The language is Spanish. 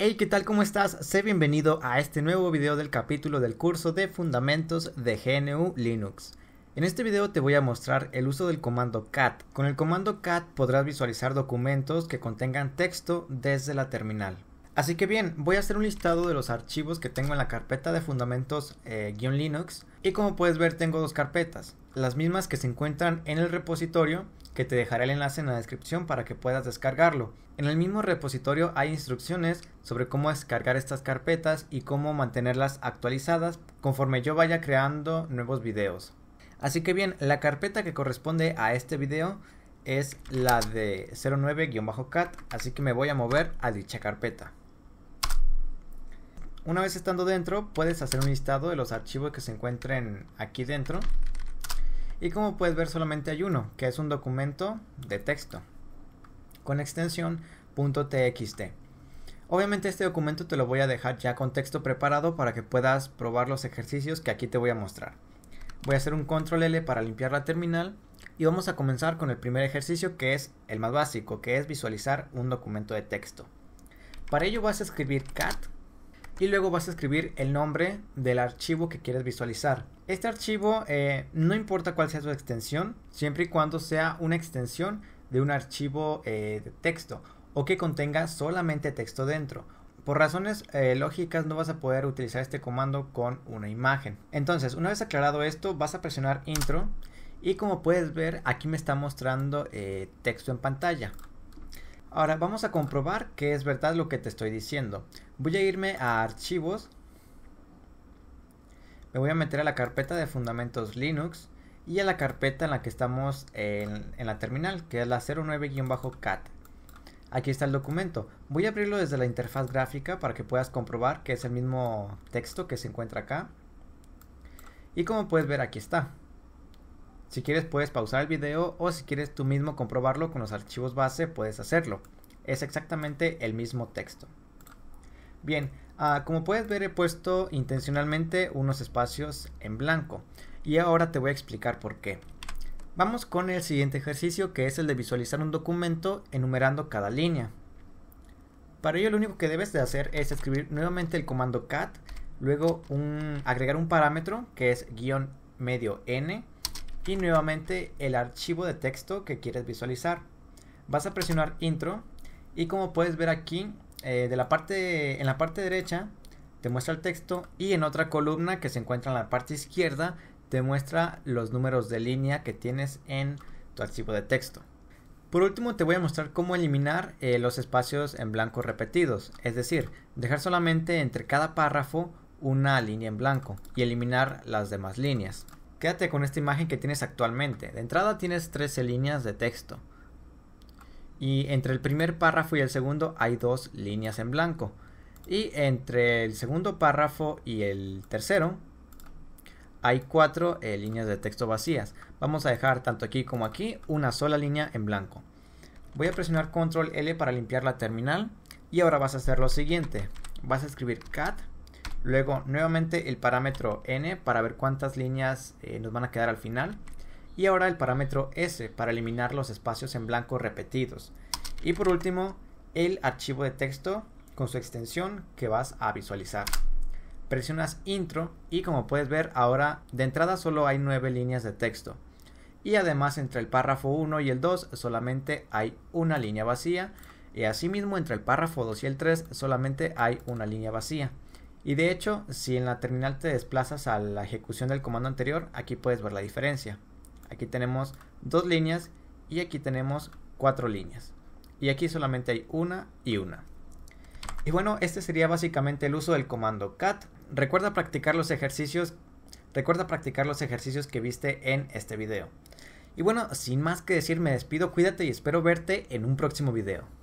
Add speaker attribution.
Speaker 1: Hey, ¿qué tal? ¿Cómo estás? Sé bienvenido a este nuevo video del capítulo del curso de Fundamentos de GNU Linux. En este video te voy a mostrar el uso del comando cat. Con el comando cat podrás visualizar documentos que contengan texto desde la terminal. Así que bien, voy a hacer un listado de los archivos que tengo en la carpeta de fundamentos-linux eh, y como puedes ver tengo dos carpetas, las mismas que se encuentran en el repositorio que te dejaré el enlace en la descripción para que puedas descargarlo. En el mismo repositorio hay instrucciones sobre cómo descargar estas carpetas y cómo mantenerlas actualizadas conforme yo vaya creando nuevos videos. Así que bien, la carpeta que corresponde a este video es la de 09-cat, así que me voy a mover a dicha carpeta. Una vez estando dentro, puedes hacer un listado de los archivos que se encuentren aquí dentro y como puedes ver solamente hay uno, que es un documento de texto con extensión .txt. Obviamente este documento te lo voy a dejar ya con texto preparado para que puedas probar los ejercicios que aquí te voy a mostrar. Voy a hacer un control L para limpiar la terminal y vamos a comenzar con el primer ejercicio que es el más básico, que es visualizar un documento de texto. Para ello vas a escribir cat y luego vas a escribir el nombre del archivo que quieres visualizar. Este archivo eh, no importa cuál sea su extensión, siempre y cuando sea una extensión de un archivo eh, de texto o que contenga solamente texto dentro. Por razones eh, lógicas no vas a poder utilizar este comando con una imagen. Entonces, una vez aclarado esto, vas a presionar intro y como puedes ver, aquí me está mostrando texto en pantalla. Ahora vamos a comprobar que es verdad lo que te estoy diciendo. Voy a irme a archivos. Me voy a meter a la carpeta de fundamentos Linux y a la carpeta en la que estamos en, la terminal, que es la 09-cat. Aquí está el documento. Voy a abrirlo desde la interfaz gráfica para que puedas comprobar que es el mismo texto que se encuentra acá. Y como puedes ver aquí está. Si quieres puedes pausar el video o si quieres tú mismo comprobarlo con los archivos base puedes hacerlo. Es exactamente el mismo texto. Bien, ah, como puedes ver he puesto intencionalmente unos espacios en blanco y ahora te voy a explicar por qué. Vamos con el siguiente ejercicio que es el de visualizar un documento enumerando cada línea. Para ello lo único que debes de hacer es escribir nuevamente el comando cat, luego agregar un parámetro que es guión medio n y nuevamente el archivo de texto que quieres visualizar. Vas a presionar intro y como puedes ver aquí eh, de la parte, en la parte derecha te muestra el texto y en otra columna que se encuentra en la parte izquierda te muestra los números de línea que tienes en tu archivo de texto. Por último te voy a mostrar cómo eliminar eh, los espacios en blanco repetidos, es decir, dejar solamente entre cada párrafo una línea en blanco y eliminar las demás líneas. Quédate con esta imagen que tienes actualmente. De entrada tienes 13 líneas de texto. Y entre el primer párrafo y el segundo hay dos líneas en blanco. Y entre el segundo párrafo y el tercero hay cuatro eh, líneas de texto vacías. Vamos a dejar tanto aquí como aquí una sola línea en blanco. Voy a presionar control L para limpiar la terminal. Y ahora vas a hacer lo siguiente. Vas a escribir cat. Luego nuevamente el parámetro n para ver cuántas líneas eh, nos van a quedar al final y ahora el parámetro s para eliminar los espacios en blanco repetidos. Y por último, el archivo de texto con su extensión que vas a visualizar. Presionas intro y como puedes ver ahora de entrada solo hay nueve líneas de texto. Y además entre el párrafo 1 y el 2 solamente hay una línea vacía. Y asimismo entre el párrafo 2 y el 3 solamente hay una línea vacía. Y de hecho, si en la terminal te desplazas a la ejecución del comando anterior, aquí puedes ver la diferencia. Aquí tenemos dos líneas y aquí tenemos cuatro líneas. Y aquí solamente hay una y una. Y bueno, este sería básicamente el uso del comando cat. Recuerda practicar los ejercicios, recuerda practicar los ejercicios que viste en este video. Y bueno, sin más que decir, me despido, cuídate y espero verte en un próximo video.